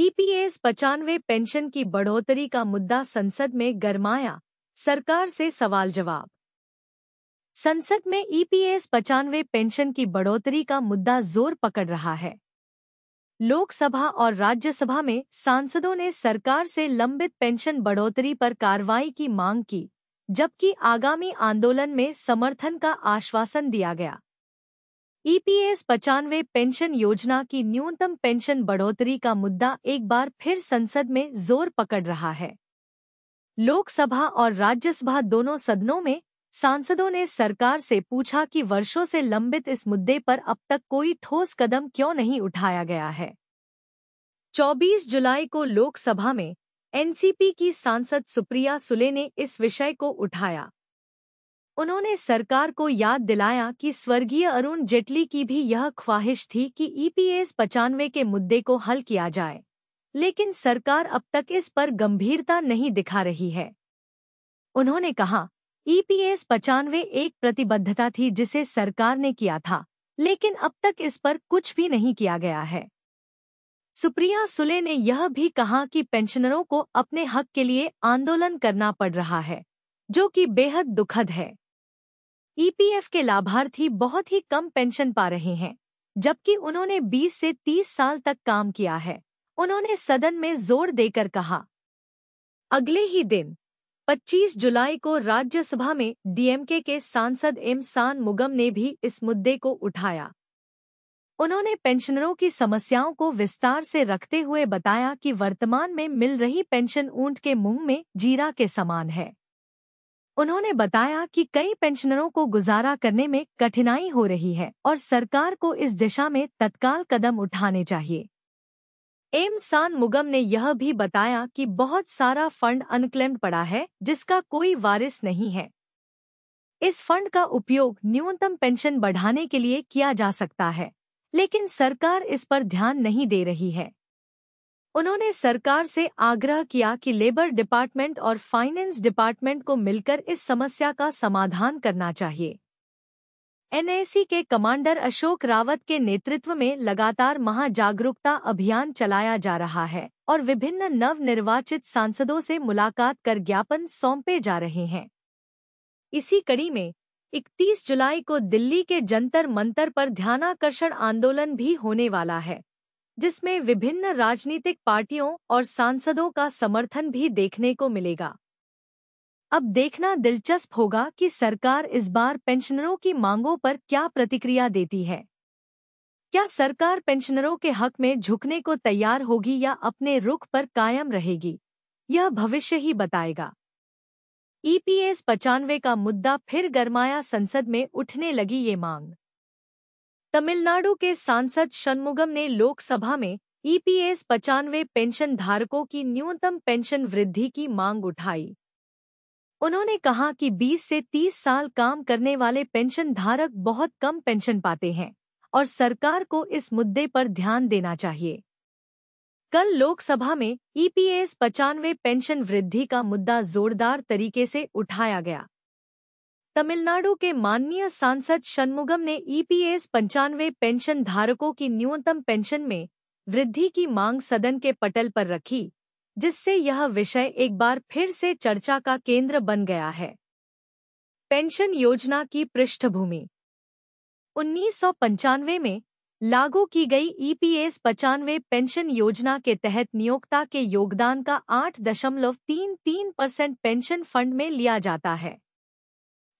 EPS पचानवे pension की बढ़ोतरी का मुद्दा संसद में गरमाया सरकार से सवाल जवाब संसद में ईपीएस पचानवे पेंशन की बढ़ोतरी का मुद्दा जोर पकड़ रहा है लोकसभा और राज्यसभा में सांसदों ने सरकार से लंबित पेंशन बढ़ोतरी पर कार्रवाई की मांग की जबकि आगामी आंदोलन में समर्थन का आश्वासन दिया गया ईपीएस पचानवे पेंशन योजना की न्यूनतम पेंशन बढ़ोतरी का मुद्दा एक बार फिर संसद में जोर पकड़ रहा है लोकसभा और राज्यसभा दोनों सदनों में सांसदों ने सरकार से पूछा कि वर्षों से लंबित इस मुद्दे पर अब तक कोई ठोस कदम क्यों नहीं उठाया गया है 24 जुलाई को लोकसभा में एनसीपी की सांसद सुप्रिया सुले ने इस विषय को उठाया उन्होंने सरकार को याद दिलाया कि स्वर्गीय अरुण जेटली की भी यह ख्वाहिश थी कि ईपीएस e पचानवे के मुद्दे को हल किया जाए लेकिन सरकार अब तक इस पर गंभीरता नहीं दिखा रही है उन्होंने कहा ईपीएस e पचानवे एक प्रतिबद्धता थी जिसे सरकार ने किया था लेकिन अब तक इस पर कुछ भी नहीं किया गया है सुप्रिया सुले ने यह भी कहा कि पेंशनरों को अपने हक के लिए आंदोलन करना पड़ रहा है जो कि बेहद दुखद है ईपीएफ e के लाभार्थी बहुत ही कम पेंशन पा रहे हैं जबकि उन्होंने 20 से 30 साल तक काम किया है उन्होंने सदन में जोर देकर कहा अगले ही दिन 25 जुलाई को राज्यसभा में डीएमके के सांसद एम सान मुगम ने भी इस मुद्दे को उठाया उन्होंने पेंशनरों की समस्याओं को विस्तार से रखते हुए बताया कि वर्तमान में मिल रही पेंशन ऊंट के मुंह में जीरा के समान है उन्होंने बताया कि कई पेंशनरों को गुजारा करने में कठिनाई हो रही है और सरकार को इस दिशा में तत्काल कदम उठाने चाहिए एम सान मुगम ने यह भी बताया कि बहुत सारा फंड अनक्लेम्ड पड़ा है जिसका कोई वारिस नहीं है इस फंड का उपयोग न्यूनतम पेंशन बढ़ाने के लिए किया जा सकता है लेकिन सरकार इस पर ध्यान नहीं दे रही है उन्होंने सरकार से आग्रह किया कि लेबर डिपार्टमेंट और फाइनेंस डिपार्टमेंट को मिलकर इस समस्या का समाधान करना चाहिए एनएसी के कमांडर अशोक रावत के नेतृत्व में लगातार महाजागरूकता अभियान चलाया जा रहा है और विभिन्न नवनिर्वाचित सांसदों से मुलाकात कर ज्ञापन सौंपे जा रहे हैं इसी कड़ी में 31 जुलाई को दिल्ली के जंतर मंतर पर ध्यानाकर्षण आंदोलन भी होने वाला है जिसमें विभिन्न राजनीतिक पार्टियों और सांसदों का समर्थन भी देखने को मिलेगा अब देखना दिलचस्प होगा कि सरकार इस बार पेंशनरों की मांगों पर क्या प्रतिक्रिया देती है क्या सरकार पेंशनरों के हक में झुकने को तैयार होगी या अपने रुख पर कायम रहेगी यह भविष्य ही बताएगा ईपीएस पचानवे का मुद्दा फिर गरमाया संसद में उठने लगी ये मांग तमिलनाडु के सांसद शनमुगम ने लोकसभा में ईपीएस पचानवे पेंशन धारकों की न्यूनतम पेंशन वृद्धि की मांग उठाई उन्होंने कहा कि 20 से 30 साल काम करने वाले पेंशन धारक बहुत कम पेंशन पाते हैं और सरकार को इस मुद्दे पर ध्यान देना चाहिए कल लोकसभा में ईपीएस पचानवे पेंशन वृद्धि का मुद्दा जोरदार तरीके से उठाया गया तमिलनाडु के माननीय सांसद शनमुगम ने ईपीएस e पंचानवे पेंशन धारकों की न्यूनतम पेंशन में वृद्धि की मांग सदन के पटल पर रखी जिससे यह विषय एक बार फिर से चर्चा का केंद्र बन गया है पेंशन योजना की पृष्ठभूमि उन्नीस में लागू की गई ईपीएस e पचानवे पेंशन योजना के तहत नियोक्ता के योगदान का 8.33 परसेंट पेंशन फंड में लिया जाता है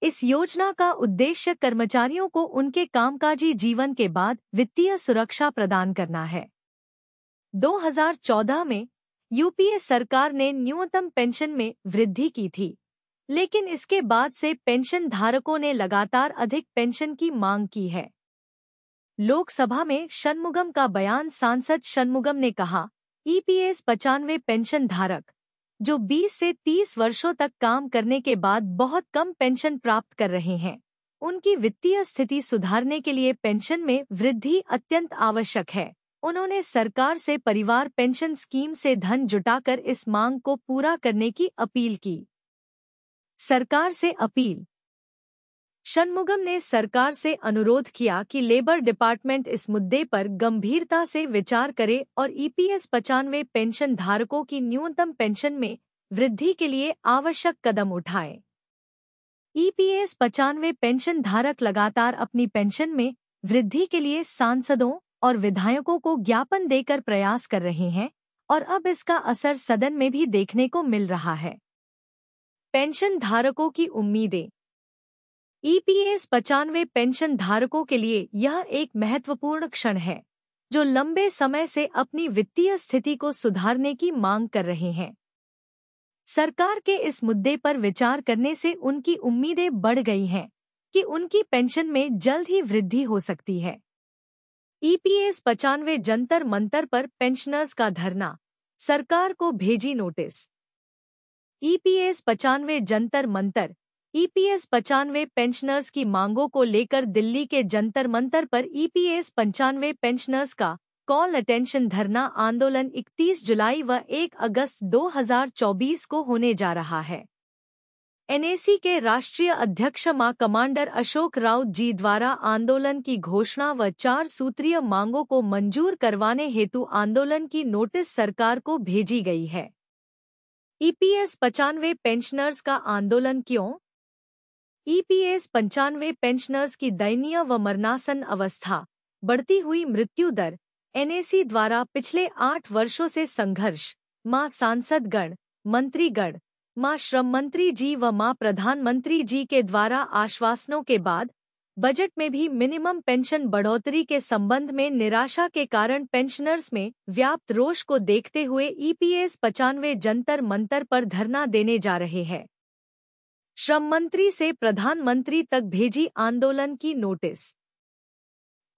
इस योजना का उद्देश्य कर्मचारियों को उनके कामकाजी जीवन के बाद वित्तीय सुरक्षा प्रदान करना है 2014 में यूपीए सरकार ने न्यूनतम पेंशन में वृद्धि की थी लेकिन इसके बाद से पेंशन धारकों ने लगातार अधिक पेंशन की मांग की है लोकसभा में षणमुगम का बयान सांसद शनमुगम ने कहा ईपीएस पचानवे पेंशन धारक जो 20 से 30 वर्षों तक काम करने के बाद बहुत कम पेंशन प्राप्त कर रहे हैं उनकी वित्तीय स्थिति सुधारने के लिए पेंशन में वृद्धि अत्यंत आवश्यक है उन्होंने सरकार से परिवार पेंशन स्कीम से धन जुटाकर इस मांग को पूरा करने की अपील की सरकार से अपील शनमुगम ने सरकार से अनुरोध किया कि लेबर डिपार्टमेंट इस मुद्दे पर गंभीरता से विचार करे और ईपीएस e पचानवे पेंशन धारकों की न्यूनतम पेंशन में वृद्धि के लिए आवश्यक कदम उठाए ईपीएस e पचानवे पेंशन धारक लगातार अपनी पेंशन में वृद्धि के लिए सांसदों और विधायकों को ज्ञापन देकर प्रयास कर रहे हैं और अब इसका असर सदन में भी देखने को मिल रहा है पेंशन धारकों की उम्मीदें ईपीएस पचानवे पेंशन धारकों के लिए यह एक महत्वपूर्ण क्षण है जो लंबे समय से अपनी वित्तीय स्थिति को सुधारने की मांग कर रहे हैं सरकार के इस मुद्दे पर विचार करने से उनकी उम्मीदें बढ़ गई हैं कि उनकी पेंशन में जल्द ही वृद्धि हो सकती है ईपीएस पचानवे जंतर मंतर पर पेंशनर्स का धरना सरकार को भेजी नोटिस ईपीएस पचानवे जंतर मंतर ईपीएस e पचानवे पेंशनर्स की मांगों को लेकर दिल्ली के जंतर मंतर पर ईपीएस e पंचानवे पेंशनर्स का कॉल अटेंशन धरना आंदोलन 31 जुलाई व 1 अगस्त 2024 को होने जा रहा है एनएसी के राष्ट्रीय अध्यक्ष मां कमांडर अशोक राउत जी द्वारा आंदोलन की घोषणा व चार सूत्रीय मांगों को मंजूर करवाने हेतु आंदोलन की नोटिस सरकार को भेजी गई है ईपीएस e पचानवे पेंशनर्स का आंदोलन क्यों ईपीएस e पंचानवे पेंशनर्स की दयनीय व मरनासन अवस्था बढ़ती हुई मृत्यु दर एनएसी द्वारा पिछले आठ वर्षों से संघर्ष मां सांसदगण मंत्रीगण मां श्रम मंत्री जी व मां प्रधानमंत्री जी के द्वारा आश्वासनों के बाद बजट में भी मिनिमम पेंशन बढ़ोतरी के संबंध में निराशा के कारण पेंशनर्स में व्याप्त रोष को देखते हुए ईपीएस e पचानवे जंतर मंतर पर धरना देने जा रहे हैं श्रम मंत्री से प्रधानमंत्री तक भेजी आंदोलन की नोटिस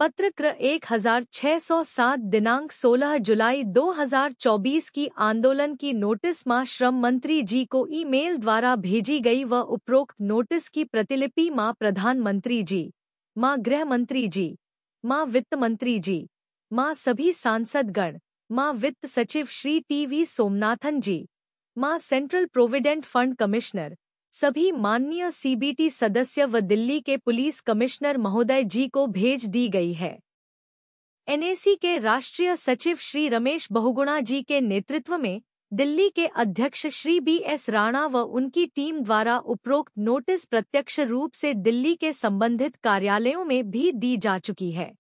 पत्र क्र एक हजार सौ सात दिनांक 16 जुलाई 2024 की आंदोलन की नोटिस मां श्रम मंत्री जी को ईमेल द्वारा भेजी गई व उपरोक्त नोटिस की प्रतिलिपि मां प्रधानमंत्री जी मां गृह मंत्री जी मां वित्त मंत्री जी मां सभी सांसदगण मां वित्त सचिव श्री टीवी सोमनाथन जी मां सेंट्रल प्रोविडेंट फंड कमिश्नर सभी माननीय सीबीटी सदस्य व दिल्ली के पुलिस कमिश्नर महोदय जी को भेज दी गई है एनएसी के राष्ट्रीय सचिव श्री रमेश बहुगुणा जी के नेतृत्व में दिल्ली के अध्यक्ष श्री बी एस राणा व उनकी टीम द्वारा उपरोक्त नोटिस प्रत्यक्ष रूप से दिल्ली के संबंधित कार्यालयों में भी दी जा चुकी है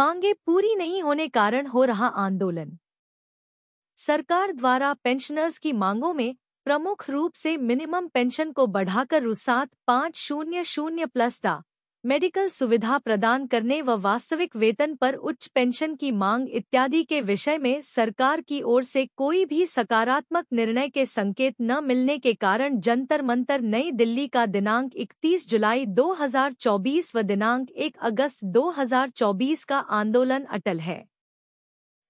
मांगे पूरी नहीं होने कारण हो रहा आंदोलन सरकार द्वारा पेंशनर्स की मांगों में प्रमुख रूप से मिनिमम पेंशन को बढ़ाकर रु सात पाँच शून्य शून्य प्लस दा मेडिकल सुविधा प्रदान करने व वास्तविक वेतन पर उच्च पेंशन की मांग इत्यादि के विषय में सरकार की ओर से कोई भी सकारात्मक निर्णय के संकेत न मिलने के कारण जंतर मंतर नई दिल्ली का दिनांक 31 जुलाई 2024 व दिनांक 1 अगस्त 2024 का आंदोलन अटल है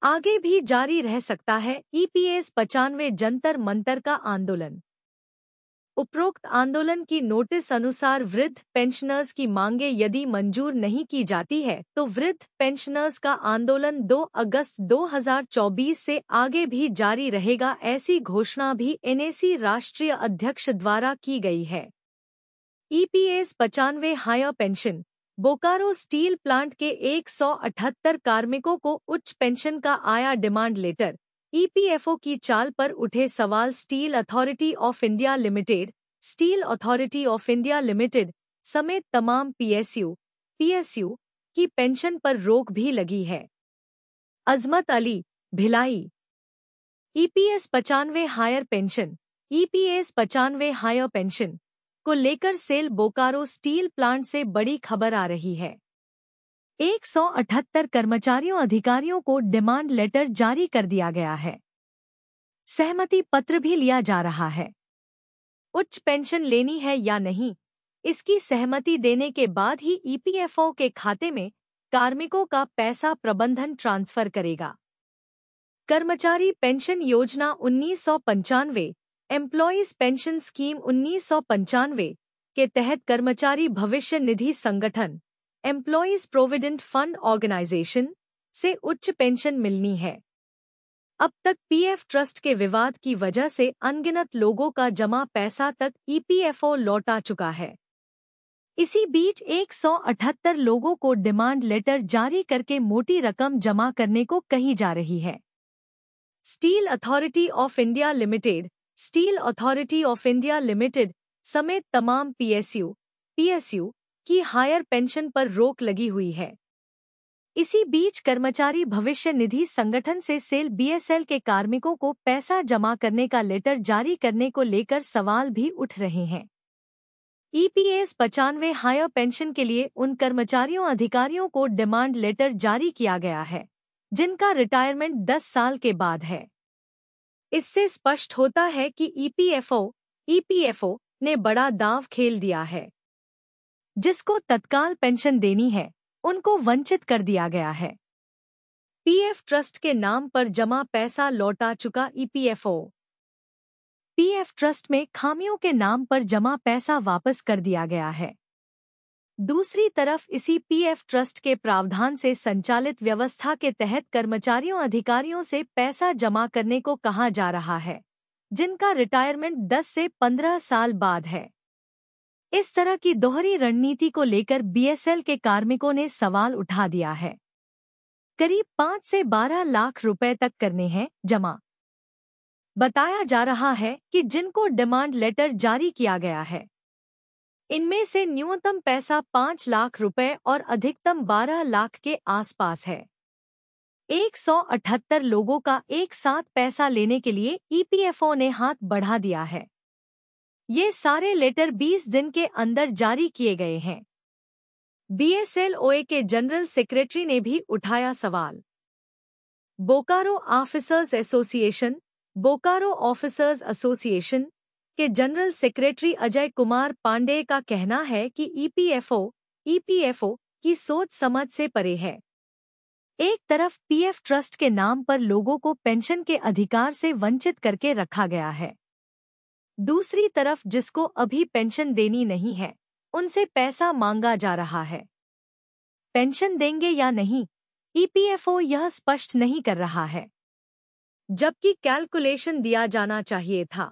आगे भी जारी रह सकता है ईपीएस e पचानवे जंतर मंतर का आंदोलन उपरोक्त आंदोलन की नोटिस अनुसार वृद्ध पेंशनर्स की मांगे यदि मंजूर नहीं की जाती है तो वृद्ध पेंशनर्स का आंदोलन 2 अगस्त 2024 से आगे भी जारी रहेगा ऐसी घोषणा भी एनएसी राष्ट्रीय अध्यक्ष द्वारा की गई है ईपीएस e पचानवे higher pension Bokaro steel plant के 178 कार्मिकों को उच्च पेंशन का आया डिमांड लेटर ईपीएफओ e की चाल पर उठे सवाल Steel Authority of India Limited Steel Authority of India Limited समेत तमाम पीएसयू पीएसयू की पेंशन पर रोक भी लगी है अजमत अली भिलाई ईपीएस e पचानवे हायर पेंशन ईपीएस e पचानवे हायर पेंशन को लेकर सेल बोकारो स्टील प्लांट से बड़ी खबर आ रही है 178 कर्मचारियों अधिकारियों को डिमांड लेटर जारी कर दिया गया है सहमति पत्र भी लिया जा रहा है उच्च पेंशन लेनी है या नहीं इसकी सहमति देने के बाद ही ईपीएफओ के खाते में कार्मिकों का पैसा प्रबंधन ट्रांसफर करेगा कर्मचारी पेंशन योजना उन्नीस एम्प्लॉयज पेंशन स्कीम उन्नीस के तहत कर्मचारी भविष्य निधि संगठन एम्प्लॉयज प्रोविडेंट फंड ऑर्गेनाइजेशन से उच्च पेंशन मिलनी है अब तक पीएफ ट्रस्ट के विवाद की वजह से अनगिनत लोगों का जमा पैसा तक ईपीएफओ लौटा चुका है इसी बीच 178 लोगों को डिमांड लेटर जारी करके मोटी रकम जमा करने को कही जा रही है Steel Authority of India Limited Steel Authority of India Limited समेत तमाम पीएसयू पीएसयू की हायर पेंशन पर रोक लगी हुई है इसी बीच कर्मचारी भविष्य निधि संगठन से सेल बीएसएल के कार्मिकों को पैसा जमा करने का लेटर जारी करने को लेकर सवाल भी उठ रहे हैं ईपीएस पचानवे हायर पेंशन के लिए उन कर्मचारियों अधिकारियों को डिमांड लेटर जारी किया गया है जिनका रिटायरमेंट 10 साल के बाद है इससे स्पष्ट होता है कि ईपीएफओ e ईपीएफओ e ने बड़ा दाव खेल दिया है जिसको तत्काल पेंशन देनी है उनको वंचित कर दिया गया है पीएफ ट्रस्ट के नाम पर जमा पैसा लौटा चुका ईपीएफओ e पीएफ ट्रस्ट में खामियों के नाम पर जमा पैसा वापस कर दिया गया है दूसरी तरफ इसी पीएफ ट्रस्ट के प्रावधान से संचालित व्यवस्था के तहत कर्मचारियों अधिकारियों से पैसा जमा करने को कहा जा रहा है जिनका रिटायरमेंट 10 से 15 साल बाद है इस तरह की दोहरी रणनीति को लेकर बीएसएल के कार्मिकों ने सवाल उठा दिया है करीब पाँच से बारह लाख रुपए तक करने हैं जमा बताया जा रहा है कि जिनको डिमांड लेटर जारी किया गया है इनमें से न्यूनतम पैसा पांच लाख रुपए और अधिकतम बारह लाख के आसपास है 178 लोगों का एक साथ पैसा लेने के लिए ईपीएफओ ने हाथ बढ़ा दिया है ये सारे लेटर 20 दिन के अंदर जारी किए गए हैं बीएसएलओए के जनरल सेक्रेटरी ने भी उठाया सवाल Bokaro officers association Bokaro officers association के जनरल सेक्रेटरी अजय कुमार पांडेय का कहना है कि ईपीएफओ e ईपीएफओ e की सोच समझ से परे है एक तरफ पीएफ ट्रस्ट के नाम पर लोगों को पेंशन के अधिकार से वंचित करके रखा गया है दूसरी तरफ जिसको अभी पेंशन देनी नहीं है उनसे पैसा मांगा जा रहा है पेंशन देंगे या नहीं ईपीएफओ e यह स्पष्ट नहीं कर रहा है जबकि कैलकुलेशन दिया जाना चाहिए था